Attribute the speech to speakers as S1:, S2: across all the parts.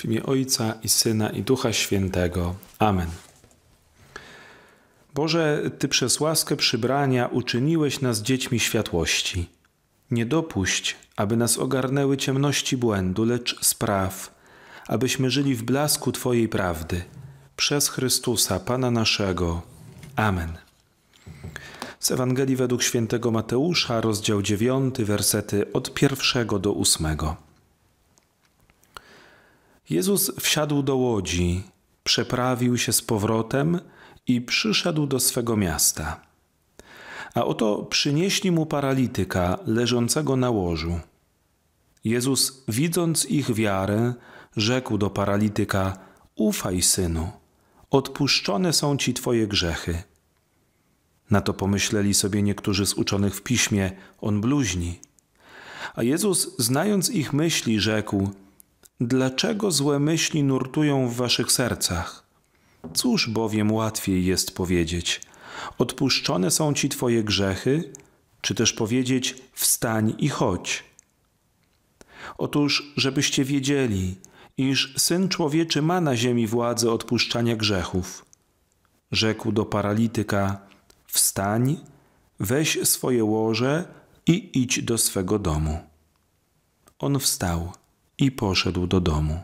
S1: W imię Ojca i Syna i Ducha Świętego. Amen. Boże, Ty przez łaskę przybrania uczyniłeś nas dziećmi światłości. Nie dopuść, aby nas ogarnęły ciemności błędu, lecz spraw, abyśmy żyli w blasku Twojej prawdy. Przez Chrystusa, Pana naszego. Amen. Z Ewangelii według świętego Mateusza, rozdział 9, wersety od pierwszego do ósmego. Jezus wsiadł do łodzi, przeprawił się z powrotem i przyszedł do swego miasta. A oto przynieśli mu paralityka leżącego na łożu. Jezus, widząc ich wiarę, rzekł do paralityka: Ufaj, synu, odpuszczone są ci twoje grzechy. Na to pomyśleli sobie niektórzy z uczonych w piśmie: On bluźni. A Jezus, znając ich myśli, rzekł: Dlaczego złe myśli nurtują w waszych sercach? Cóż bowiem łatwiej jest powiedzieć: Odpuszczone są ci twoje grzechy, czy też powiedzieć: Wstań i chodź. Otóż, żebyście wiedzieli, iż syn człowieczy ma na ziemi władzę odpuszczania grzechów. Rzekł do paralityka: Wstań, weź swoje łoże i idź do swego domu. On wstał i poszedł do domu.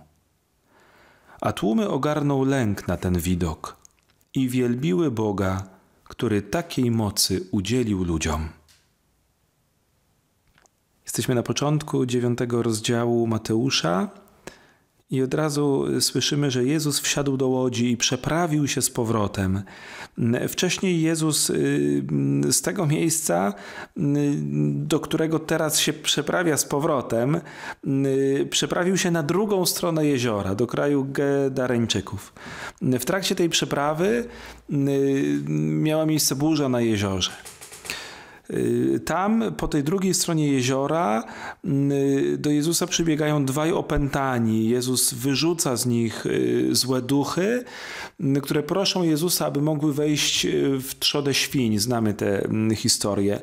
S1: A tłumy ogarnął lęk na ten widok i wielbiły Boga, który takiej mocy udzielił ludziom. Jesteśmy na początku dziewiątego rozdziału Mateusza, i od razu y, słyszymy, że Jezus wsiadł do łodzi i przeprawił się z powrotem. Mm, wcześniej Jezus y, mm, z tego miejsca, mm, do którego teraz się przeprawia z powrotem, przeprawił się na drugą stronę jeziora, do kraju Gedareńczyków. W trakcie tej przeprawy miała miejsce burza na jeziorze. Y, tam po tej drugiej stronie jeziora y, do Jezusa przybiegają dwaj opętani. Jezus wyrzuca z nich y, złe duchy, które proszą Jezusa, aby mogły wejść w trzodę świń. Znamy tę mm, historię.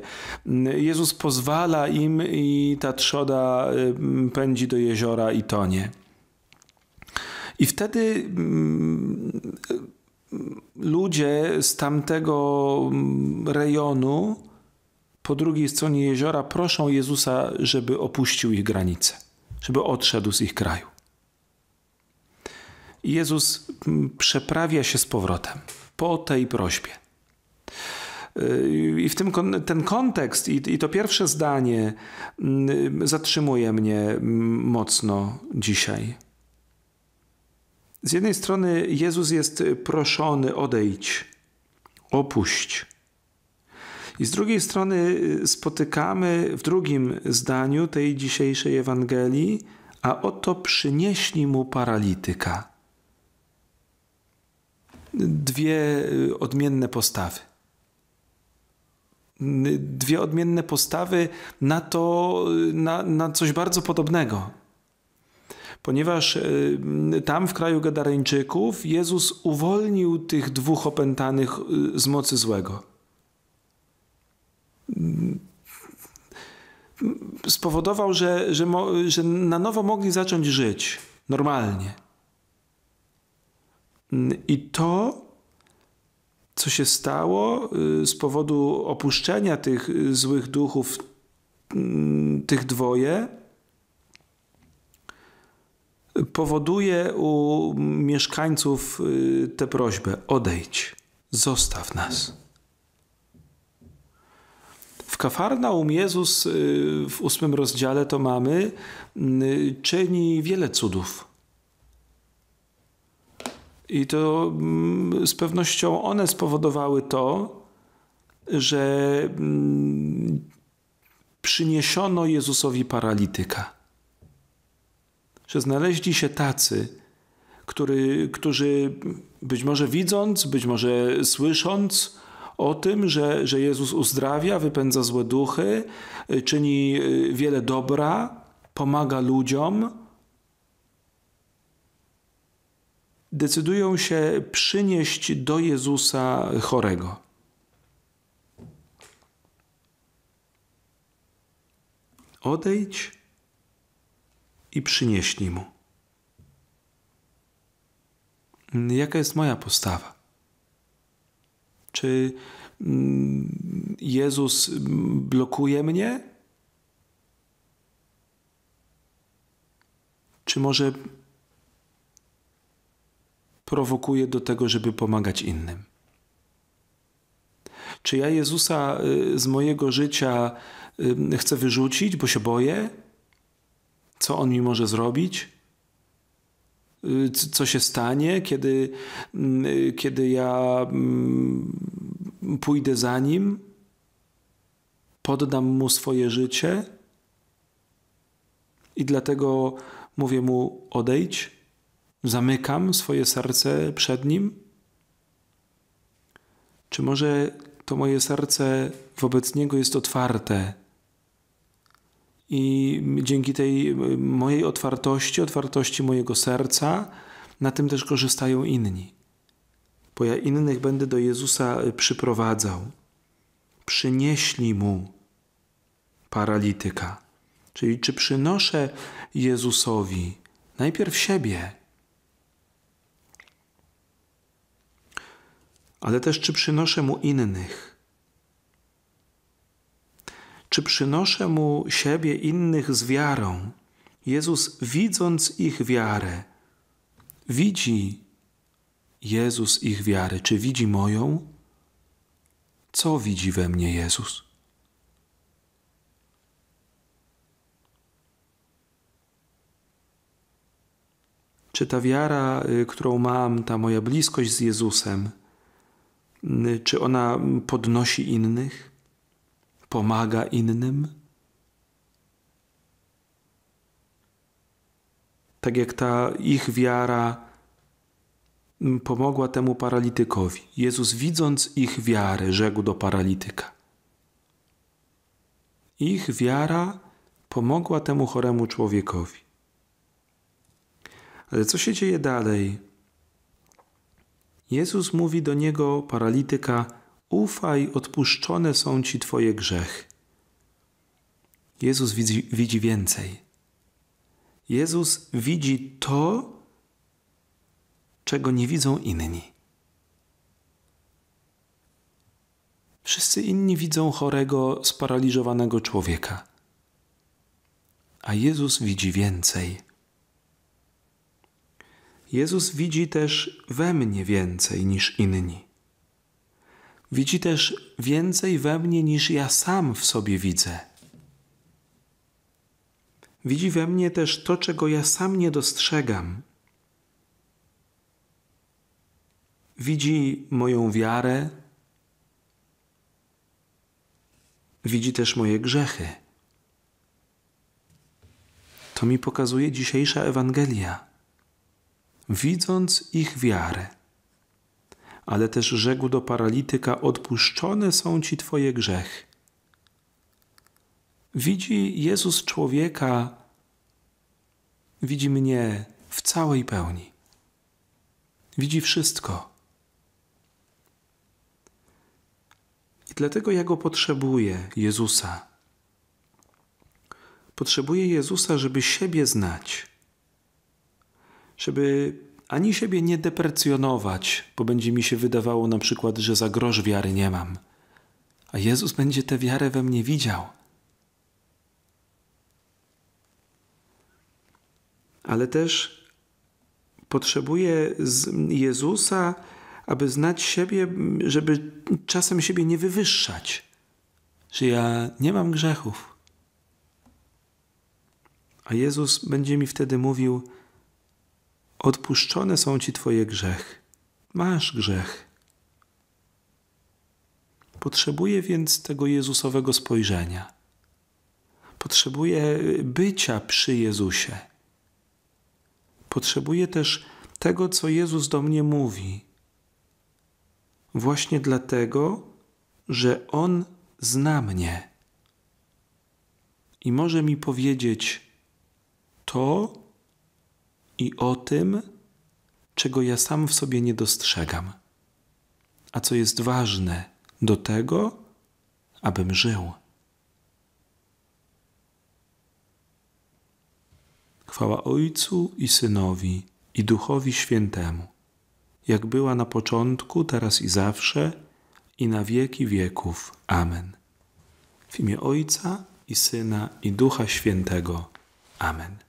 S1: Jezus pozwala im i ta trzoda pędzi do jeziora i tonie. I wtedy mm, ludzie z tamtego mm, rejonu po drugiej stronie jeziora proszą Jezusa, żeby opuścił ich granice, żeby odszedł z ich kraju. Jezus mm, przeprawia się z powrotem po tej prośbie. Y, I w tym ten kontekst i, i to pierwsze zdanie mm, zatrzymuje mnie mm, mocno dzisiaj. Z jednej strony Jezus jest proszony odejść, opuść. I z drugiej strony y, spotykamy w drugim zdaniu tej dzisiejszej Ewangelii, a oto przynieśli mu paralityka. Dwie y, odmienne postawy. Dwie odmienne postawy na to, y, na, na coś bardzo podobnego ponieważ tam w kraju Gadareńczyków Jezus uwolnił tych dwóch opętanych z mocy złego spowodował, że, że, że na nowo mogli zacząć żyć normalnie. I to, co się stało y, z powodu opuszczenia tych złych duchów, y, tych dwoje, powoduje u mieszkańców y, tę prośbę: odejdź, zostaw nas. W Kafarnaum Jezus y, w ósmym rozdziale to mamy, y, czyni wiele cudów. I to mm, z pewnością one spowodowały to, że mm, przyniesiono Jezusowi paralityka. Że znaleźli się tacy, który, którzy być może widząc, być może słysząc, o tym, że, że Jezus uzdrawia, wypędza złe duchy, y, czyni y, wiele dobra, pomaga ludziom. Decydują się przynieść do Jezusa chorego. Odejdź i przynieśli mu. Jaka jest moja postawa? Czy mm, Jezus blokuje mnie? Czy może prowokuje do tego, żeby pomagać innym? Czy ja Jezusa y, z mojego życia y, chcę wyrzucić, bo się boję? Co on mi może zrobić? Y, co się stanie, kiedy, mm, y, kiedy ja mm, pójdę za nim, poddam mu swoje życie i dlatego mówię mu: odejdź, zamykam swoje serce przed nim. Czy może to moje serce wobec niego jest otwarte? I dzięki tej e, mojej otwartości, otwartości mojego serca, na tym też korzystają inni. Bo ja innych będę do Jezusa e, przyprowadzał. Przynieśli mu paralityka. Czyli czy przynoszę Jezusowi najpierw siebie, ale też czy przynoszę mu innych czy przynoszę mu siebie innych z wiarą. Jezus, widząc ich wiarę, widzi Jezus ich wiarę. Czy widzi moją? Co widzi we mnie Jezus? Czy ta wiara, y, którą mam, ta moja bliskość z Jezusem, y, czy ona podnosi innych? pomaga innym? Tak jak ta ich wiara pomogła temu paralitykowi. Jezus, widząc ich wiarę, rzekł do paralityka. Ich wiara pomogła temu choremu człowiekowi. Ale co się dzieje dalej? Jezus mówi do niego, paralityka, Ufaj, odpuszczone są ci Twoje grzechy. Jezus widzi, widzi więcej. Jezus widzi to, czego nie widzą inni. Wszyscy inni widzą chorego, sparaliżowanego człowieka. A Jezus widzi więcej. Jezus widzi też we mnie więcej niż inni widzi też więcej we mnie niż ja sam w sobie widzę. Widzi we mnie też to, czego ja sam nie dostrzegam. Widzi moją wiarę, widzi też moje grzechy. To mi pokazuje dzisiejsza Ewangelia. Widząc ich wiarę, ale też rzekł do paralityka: Odpuszczone są ci twoje grzechy. Widzi Jezus człowieka, widzi mnie w całej pełni. Widzi wszystko. I dlatego ja go potrzebuję, Jezusa. Potrzebuję Jezusa, żeby siebie znać, żeby ani siebie nie deprecjonować, bo będzie mi się wydawało na przykład, że za grosz wiary nie mam. A Jezus będzie tę wiarę we mnie widział. Ale też potrzebuje Jezusa, aby znać siebie, żeby czasem siebie nie wywyższać, że ja nie mam grzechów. A Jezus będzie mi wtedy mówił, odpuszczone są ci Twoje grzechy. Masz grzech. Potrzebuję więc tego Jezusowego spojrzenia. Potrzebuję bycia przy Jezusie. Potrzebuję też tego, co Jezus do mnie mówi. Właśnie dlatego, że On zna mnie i może mi powiedzieć to, i o tym, czego ja sam w sobie nie dostrzegam, a co jest ważne do tego, abym żył. Chwała Ojcu i Synowi i Duchowi Świętemu, jak była na początku, teraz i zawsze, i na wieki wieków. Amen. W imię Ojca i Syna i Ducha Świętego. Amen.